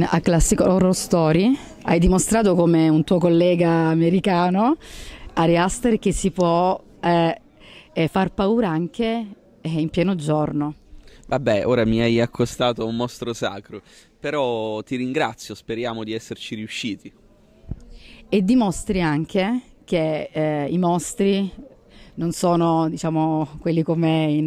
in, a Classic Horror Story hai dimostrato come un tuo collega americano, Ari Aster, che si può eh, eh far paura anche eh, in pieno giorno. Vabbè, ora mi hai accostato a un mostro sacro, però ti ringrazio, speriamo di esserci riusciti. E dimostri anche che eh, i mostri non sono diciamo, quelli come in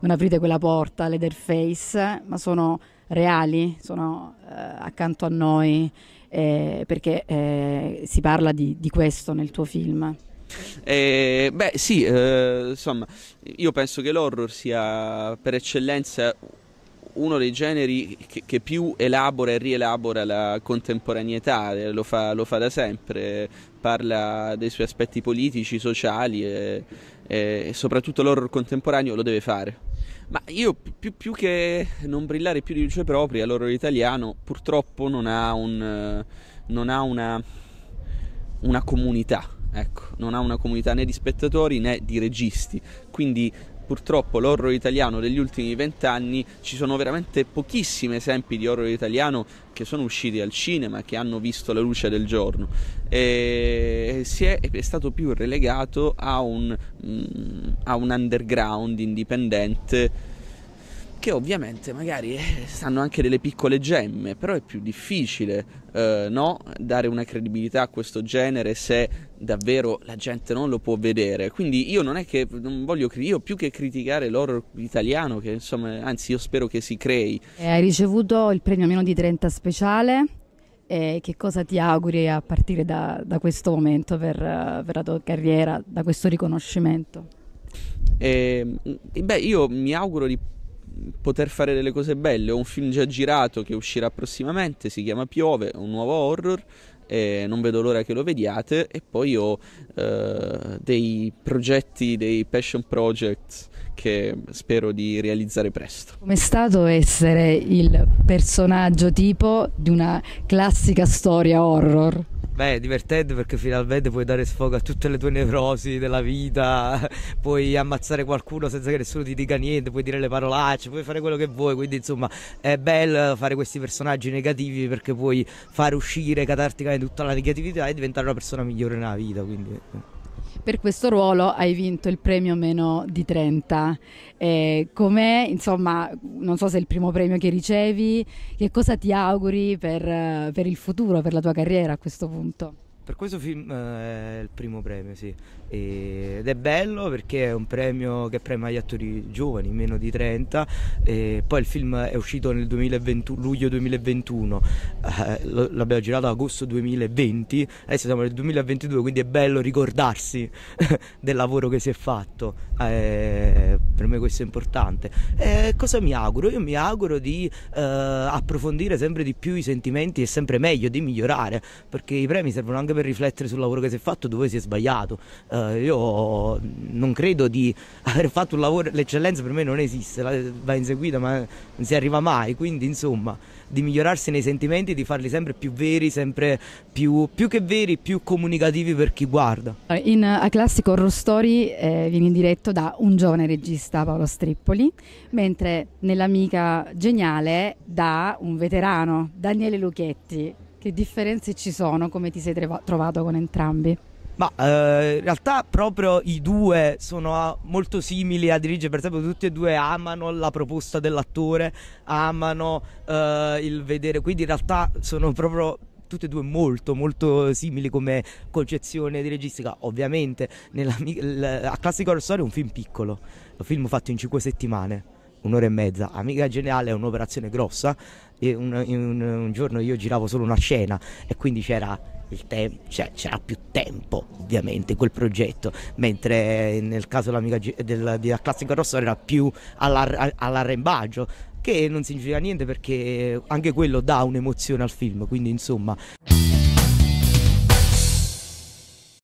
Non aprite quella porta, Leatherface, ma sono reali, sono uh, accanto a noi eh, perché eh, si parla di, di questo nel tuo film. Eh, beh, sì, eh, insomma, io penso che l'horror sia per eccellenza uno dei generi che, che più elabora e rielabora la contemporaneità, eh, lo fa, lo fa da sempre, parla dei suoi aspetti politici, sociali e, e soprattutto l'horror contemporaneo lo deve fare. Ma io più, più che non brillare più di luce propria, l'horror italiano purtroppo non ha, un, non ha una, una comunità. Ecco, non ha una comunità né di spettatori né di registi, quindi purtroppo l'horror italiano degli ultimi vent'anni ci sono veramente pochissimi esempi di horror italiano che sono usciti al cinema, che hanno visto la luce del giorno. E si è, è stato più relegato a un, mm, a un underground indipendente che ovviamente magari eh, stanno anche delle piccole gemme, però è più difficile eh, no? dare una credibilità a questo genere se davvero la gente non lo può vedere. Quindi io non è che non voglio io più che criticare l'horror italiano, che insomma, anzi io spero che si crei. Eh, hai ricevuto il premio meno di 30 speciale. E eh, che cosa ti auguri a partire da, da questo momento per, per la tua carriera, da questo riconoscimento? Eh, beh, io mi auguro di poter fare delle cose belle. Ho un film già girato che uscirà prossimamente, si chiama Piove, un nuovo horror. E non vedo l'ora che lo vediate e poi ho eh, dei progetti, dei passion project che spero di realizzare presto. Com'è stato essere il personaggio tipo di una classica storia horror? Beh, è divertente perché finalmente puoi dare sfogo a tutte le tue nevrosi della vita, puoi ammazzare qualcuno senza che nessuno ti dica niente, puoi dire le parolacce, puoi fare quello che vuoi, quindi insomma è bello fare questi personaggi negativi perché puoi fare uscire catarticamente tutta la negatività e diventare una persona migliore nella vita, quindi... Ecco. Per questo ruolo hai vinto il premio meno di 30. Eh, com'è, insomma, non so se è il primo premio che ricevi, che cosa ti auguri per, per il futuro, per la tua carriera a questo punto? Per questo film eh, è il primo premio, sì. ed è bello perché è un premio che premia gli attori giovani, meno di 30. E poi il film è uscito nel 2021, luglio 2021, eh, l'abbiamo girato ad agosto 2020, adesso siamo nel 2022, quindi è bello ricordarsi del lavoro che si è fatto. E eh, per me questo è importante. E cosa mi auguro? Io mi auguro di approfondire sempre di più i sentimenti e sempre meglio, di migliorare, perché i premi servono anche anche per riflettere sul lavoro che si è fatto dove si è sbagliato. Uh, io non credo di aver fatto un lavoro, l'eccellenza per me non esiste, la, va inseguita ma non si arriva mai, quindi insomma di migliorarsi nei sentimenti, di farli sempre più veri, sempre più, più che veri, più comunicativi per chi guarda. Eh, in eh, A Classico Horror Story eh, vieni diretto da un giovane regista Paolo Strippoli, mentre nell'amica geniale da un veterano Daniele Luchetti che differenze ci sono? Come ti sei trovato con entrambi? Ma eh, in realtà proprio i due sono ah, molto simili a dirigere, per esempio tutti e due amano la proposta dell'attore, amano eh, il vedere, quindi in realtà sono proprio tutti e due molto molto simili come concezione di registica ovviamente nella, la, a Classic Horror Story è un film piccolo è un film fatto in cinque settimane un'ora e mezza. Amica Generale è un'operazione grossa. E un, un, un giorno io giravo solo una scena e quindi c'era Tem- cioè, c'era più tempo ovviamente in quel progetto, mentre eh, nel caso dell'amica ge- della classica rossa era più all'arrembaggio, che non significa niente perché anche quello dà un'emozione al film, quindi insomma...